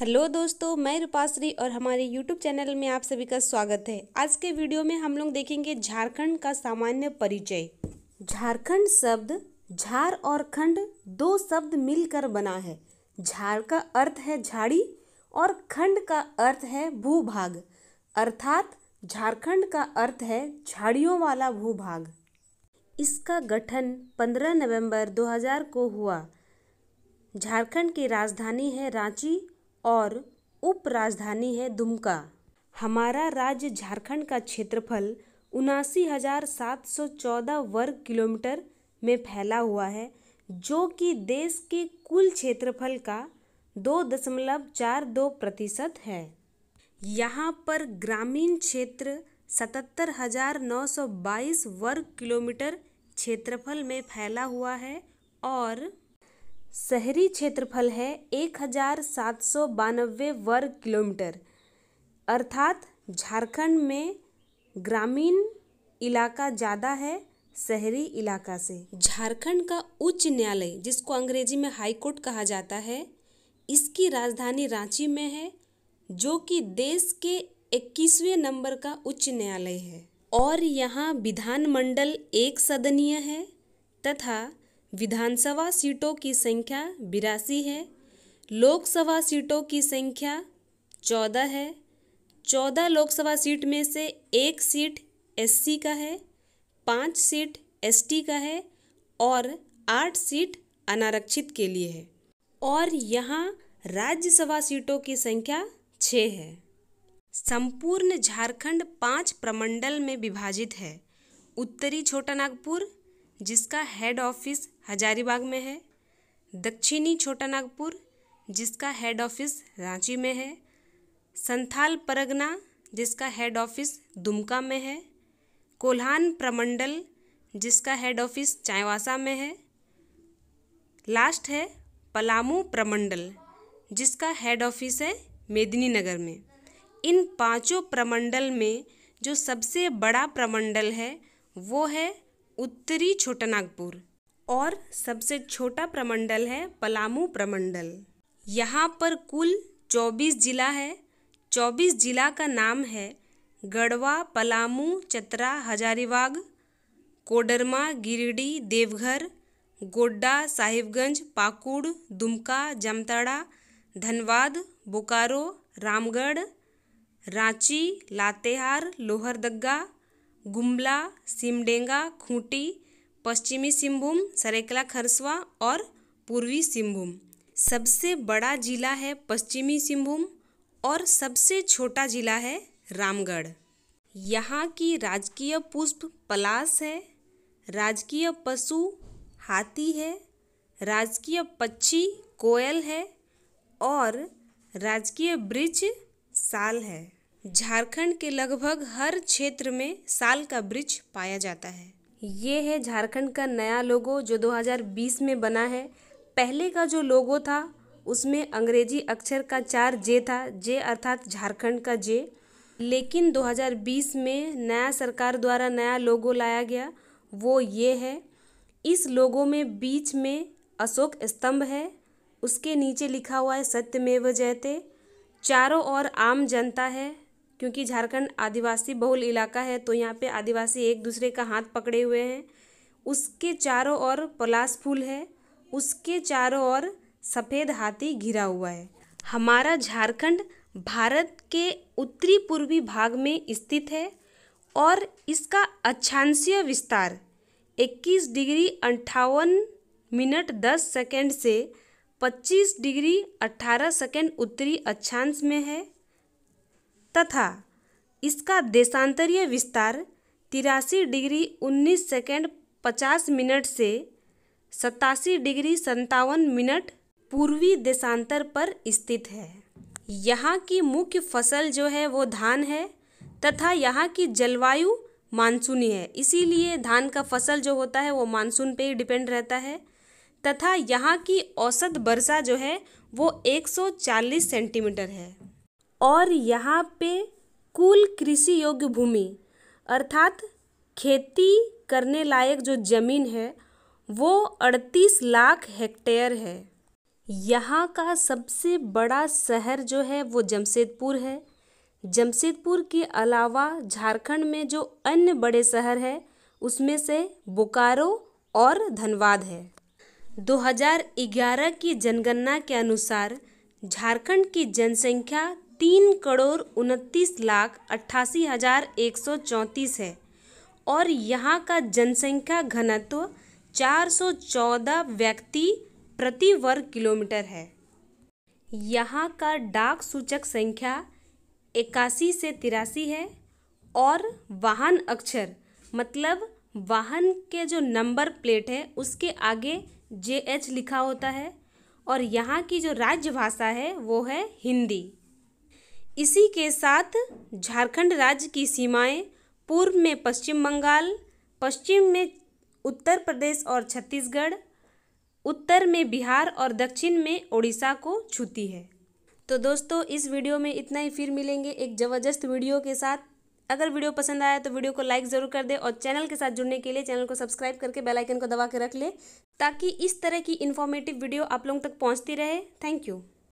hello दोस्तों मैं रूपाश्री और हमारे यूट्यूब चैनल में आप सभी का स्वागत है आज के वीडियो में हम लोग देखेंगे झारखंड का सामान्य परिचय झारखंड शब्द झार और खंड दो शब्द मिलकर बना है झार का अर्थ है झाड़ी और खंड का अर्थ है भूभाग अर्थात झारखंड का अर्थ है झाड़ियों वाला भूभाग इसका गठन पंद्रह नवम्बर दो को हुआ झारखंड की राजधानी है रांची और उप राजधानी है दुमका हमारा राज्य झारखंड का क्षेत्रफल उनासी हज़ार सात सौ चौदह वर्ग किलोमीटर में फैला हुआ है जो कि देश के कुल क्षेत्रफल का दो दशमलव चार दो प्रतिशत है यहाँ पर ग्रामीण क्षेत्र सतहत्तर हज़ार नौ सौ बाईस वर्ग किलोमीटर क्षेत्रफल में फैला हुआ है और शहरी क्षेत्रफल है एक हजार सात सौ बानवे वर्ग किलोमीटर अर्थात झारखंड में ग्रामीण इलाका ज़्यादा है शहरी इलाका से झारखंड का उच्च न्यायालय जिसको अंग्रेजी में हाई कोर्ट कहा जाता है इसकी राजधानी रांची में है जो कि देश के इक्कीसवें नंबर का उच्च न्यायालय है और यहाँ विधानमंडल एक सदनीय है तथा विधानसभा सीटों की संख्या बिरासी है लोकसभा सीटों की संख्या चौदह है चौदह लोकसभा सीट में से एक सीट एससी का है पाँच सीट एसटी का है और आठ सीट अनारक्षित के लिए है और यहाँ राज्यसभा सीटों की संख्या छः है संपूर्ण झारखंड पाँच प्रमंडल में विभाजित है उत्तरी छोटा नागपुर जिसका हेड ऑफिस हजारीबाग में है दक्षिणी छोटा नागपुर जिसका हेड ऑफिस रांची में है संथाल परगना जिसका हेड ऑफिस दुमका में है कोल्हान प्रमंडल जिसका हेड ऑफिस चाईवासा में है लास्ट है पलामू प्रमंडल जिसका हेड ऑफिस है मेदिनीनगर में इन पांचों प्रमंडल में जो सबसे बड़ा प्रमंडल है वो है उत्तरी छोटा नागपुर और सबसे छोटा प्रमंडल है पलामू प्रमंडल यहाँ पर कुल चौबीस जिला है चौबीस जिला का नाम है गढ़वा पलामू चतरा हजारीबाग कोडरमा गिरिडीह देवघर गोड्डा साहिबगंज पाकुड़ दुमका जमताड़ा धनबाद बोकारो रामगढ़ रांची लातेहार लोहरदगा गुमला सिमडेंगा खूंटी पश्चिमी सिंहभूम सरेकला खरसवा और पूर्वी सिंहभूम सबसे बड़ा जिला है पश्चिमी सिंहभूम और सबसे छोटा जिला है रामगढ़ यहाँ की राजकीय पुष्प पलास है राजकीय पशु हाथी है राजकीय पक्षी कोयल है और राजकीय ब्रिज साल है झारखंड के लगभग हर क्षेत्र में साल का वृक्ष पाया जाता है ये है झारखंड का नया लोगो जो 2020 में बना है पहले का जो लोगो था उसमें अंग्रेजी अक्षर का चार जे था जे अर्थात झारखंड का जे लेकिन 2020 में नया सरकार द्वारा नया लोगो लाया गया वो ये है इस लोगो में बीच में अशोक स्तंभ है उसके नीचे लिखा हुआ है सत्यमेव जयते चारों ओर आम जनता है क्योंकि झारखंड आदिवासी बहुल इलाका है तो यहाँ पे आदिवासी एक दूसरे का हाथ पकड़े हुए हैं उसके चारों ओर पलास फूल है उसके चारों ओर सफ़ेद हाथी घिरा हुआ है हमारा झारखंड भारत के उत्तरी पूर्वी भाग में स्थित है और इसका अच्छांशीय विस्तार 21 डिग्री अंठावन मिनट 10 सेकंड से 25 डिग्री 18 सेकंड उत्तरी अच्छांश में है तथा इसका देशांतरीय विस्तार तिरासी डिग्री उन्नीस सेकेंड पचास मिनट से सतासी डिग्री सत्तावन मिनट पूर्वी देशांतर पर स्थित है यहाँ की मुख्य फसल जो है वो धान है तथा यहाँ की जलवायु मानसूनी है इसीलिए धान का फसल जो होता है वो मानसून पे ही डिपेंड रहता है तथा यहाँ की औसत वर्षा जो है वो 140 सेंटीमीटर है और यहाँ पे कुल कृषि योग्य भूमि अर्थात खेती करने लायक जो ज़मीन है वो अड़तीस लाख हेक्टेयर है यहाँ का सबसे बड़ा शहर जो है वो जमशेदपुर है जमशेदपुर के अलावा झारखंड में जो अन्य बड़े शहर है उसमें से बोकारो और धनबाद है 2011 की जनगणना के अनुसार झारखंड की जनसंख्या तीन करोड़ उनतीस लाख अट्ठासी हज़ार एक सौ चौंतीस है और यहाँ का जनसंख्या घनत्व चार सौ चौदह व्यक्ति प्रति वर्ग किलोमीटर है यहाँ का डाक सूचक संख्या इक्यासी से तिरासी है और वाहन अक्षर मतलब वाहन के जो नंबर प्लेट है उसके आगे जे एच लिखा होता है और यहाँ की जो राज्य भाषा है वो है हिंदी इसी के साथ झारखंड राज्य की सीमाएं पूर्व में पश्चिम बंगाल पश्चिम में उत्तर प्रदेश और छत्तीसगढ़ उत्तर में बिहार और दक्षिण में ओडिशा को छूती है तो दोस्तों इस वीडियो में इतना ही फिर मिलेंगे एक ज़बरदस्त वीडियो के साथ अगर वीडियो पसंद आया तो वीडियो को लाइक ज़रूर कर दे और चैनल के साथ जुड़ने के लिए चैनल को सब्सक्राइब करके बेल आइकन को दबा के रख ले ताकि इस तरह की इन्फॉर्मेटिव वीडियो आप लोगों तक पहुँचती रहे थैंक यू